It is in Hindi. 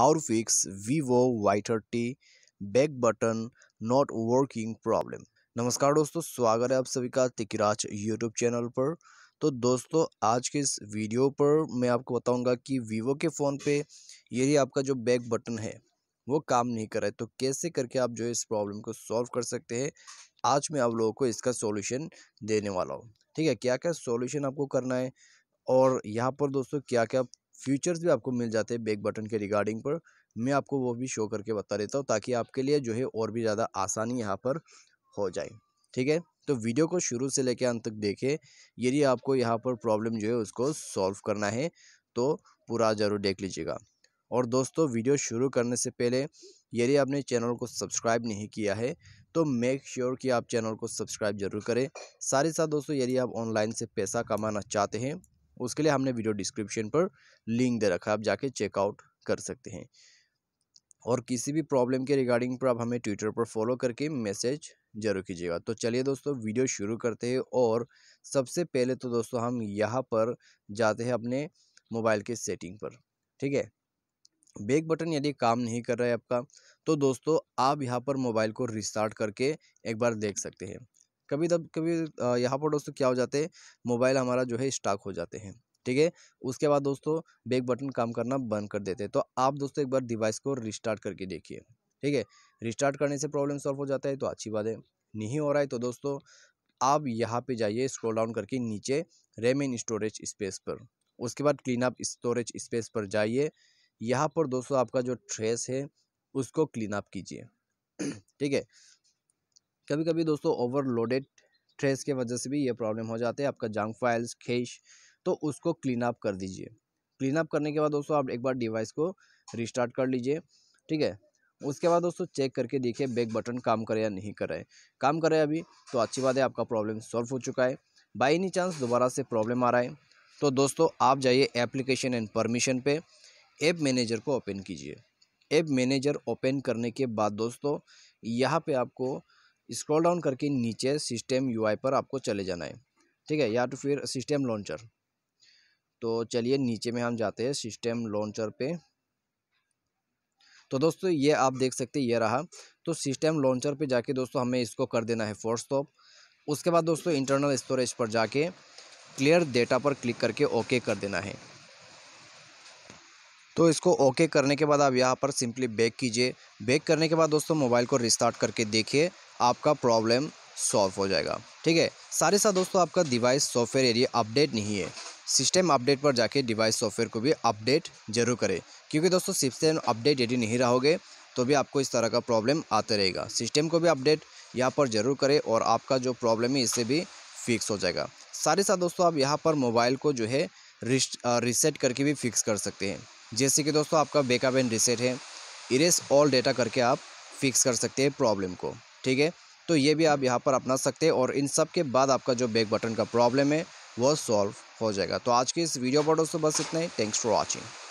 how fix Vivo Y thirty back button not working problem नमस्कार दोस्तों स्वागत है आप सभी का तिकराज यूट्यूब चैनल पर तो दोस्तों आज के इस वीडियो पर मैं आपको बताऊंगा कि वीवो के फ़ोन पे यदि आपका जो बैक बटन है वो काम नहीं कर रहा है तो कैसे करके आप जो इस प्रॉब्लम को सॉल्व कर सकते हैं आज मैं आप लोगों को इसका सॉल्यूशन देने वाला हूँ ठीक है क्या क्या सॉल्यूशन आपको करना है और यहाँ पर दोस्तों क्या क्या फीचर्स भी आपको मिल जाते हैं बैक बटन के रिगार्डिंग पर मैं आपको वो भी शो करके बता देता हूँ ताकि आपके लिए जो है और भी ज़्यादा आसानी यहाँ पर हो जाए ठीक है तो वीडियो को शुरू से लेकर अंत तक देखें यदि आपको यहाँ पर प्रॉब्लम जो है उसको सॉल्व करना है तो पूरा ज़रूर देख लीजिएगा और दोस्तों वीडियो शुरू करने से पहले यदि आपने चैनल को सब्सक्राइब नहीं किया है तो मेक श्योर sure कि आप चैनल को सब्सक्राइब जरूर करें साथ ही साथ दोस्तों यदि आप ऑनलाइन से पैसा कमाना चाहते हैं उसके लिए हमने वीडियो डिस्क्रिप्शन पर लिंक दे रखा है आप जाके चेकआउट कर सकते हैं और किसी भी प्रॉब्लम के रिगार्डिंग पर आप हमें ट्विटर पर फॉलो करके मैसेज जरूर कीजिएगा तो चलिए दोस्तों वीडियो शुरू करते हैं और सबसे पहले तो दोस्तों हम यहाँ पर जाते हैं अपने मोबाइल के सेटिंग पर ठीक है बैक बटन यदि काम नहीं कर रहा है आपका तो दोस्तों आप यहाँ पर मोबाइल को रिस्टार्ट करके एक बार देख सकते हैं कभी तब कभी यहाँ पर दोस्तों क्या हो जाते हैं मोबाइल हमारा जो है स्टाक हो जाते हैं ठीक है उसके बाद दोस्तों बैक बटन काम करना बंद कर देते हैं तो आप दोस्तों एक बार डिवाइस को रिस्टार्ट करके देखिए ठीक है रिस्टार्ट करने से प्रॉब्लम सॉल्व हो जाता है तो अच्छी बात है नहीं हो रहा है तो दोस्तों आप यहाँ पे जाइए स्क्रॉल डाउन करके नीचे रेम इन स्टोरेज स्पेस पर उसके बाद क्लीन अप स्टोरेज स्पेस पर जाइए यहाँ पर दोस्तों आपका जो ट्रेस है उसको क्लीन अप कीजिए ठीक है कभी कभी दोस्तों ओवरलोडेड ट्रेस के वजह से भी ये प्रॉब्लम हो जाते हैं आपका जंक फाइल्स खेश तो उसको क्लीन अप कर दीजिए क्लीन अप करने के बाद दोस्तों आप एक बार डिवाइस को रिस्टार्ट कर लीजिए ठीक है उसके बाद दोस्तों चेक करके देखिए बैक बटन काम करे या नहीं करे काम करे अभी तो अच्छी बात है आपका प्रॉब्लम सॉल्व हो चुका है बाई एनी चांस दोबारा से प्रॉब्लम आ रहा है तो दोस्तों आप जाइए एप्लीकेशन एंड परमिशन पे ऐप मैनेजर को ओपन कीजिए ऐप मैनेजर ओपन करने के बाद दोस्तों यहाँ पे आपको स्क्रॉल डाउन करके नीचे सिस्टम यूआई पर आपको चले जाना है ठीक है या तो फिर सिस्टम लॉन्चर तो चलिए नीचे में हम जाते हैं सिस्टम लॉन्चर पे तो दोस्तों ये आप देख सकते हैं ये रहा तो सिस्टम लॉन्चर पे जाके दोस्तों हमें इसको कर देना है फोर्स स्टॉप उसके बाद दोस्तों इंटरनल स्टोरेज पर जाके क्लियर डेटा पर क्लिक करके ओके कर देना है तो इसको ओके करने के बाद आप यहाँ पर सिंपली बैक कीजिए बैक करने के बाद दोस्तों मोबाइल को रिस्टार्ट करके देखिए आपका प्रॉब्लम सॉल्व हो जाएगा ठीक है सारे साथ दोस्तों आपका डिवाइस सॉफ्टवेयर एरिया अपडेट नहीं है सिस्टम अपडेट पर जाके डिवाइस सॉफ्टवेयर को भी अपडेट जरूर करें क्योंकि दोस्तों सिस्टम अपडेट यदि नहीं रहोगे तो भी आपको इस तरह का प्रॉब्लम आते रहेगा सिस्टम को भी अपडेट यहाँ पर ज़रूर करें और आपका जो प्रॉब्लम है इससे भी फिक्स हो जाएगा सारे साथ दोस्तों आप यहाँ पर मोबाइल को जो है रिसेट करके भी फिक्स कर सकते हैं जैसे कि दोस्तों आपका बेकअप एंड रिसेट है इरेस ऑल डेटा करके आप फिक्स कर सकते हैं प्रॉब्लम को ठीक है तो ये भी आप यहाँ पर अपना सकते हैं और इन सब के बाद आपका जो बैक बटन का प्रॉब्लम है वो सॉल्व हो जाएगा तो आज की इस वीडियो पर दोस्तों बस इतना ही थैंक्स फॉर वॉचिंग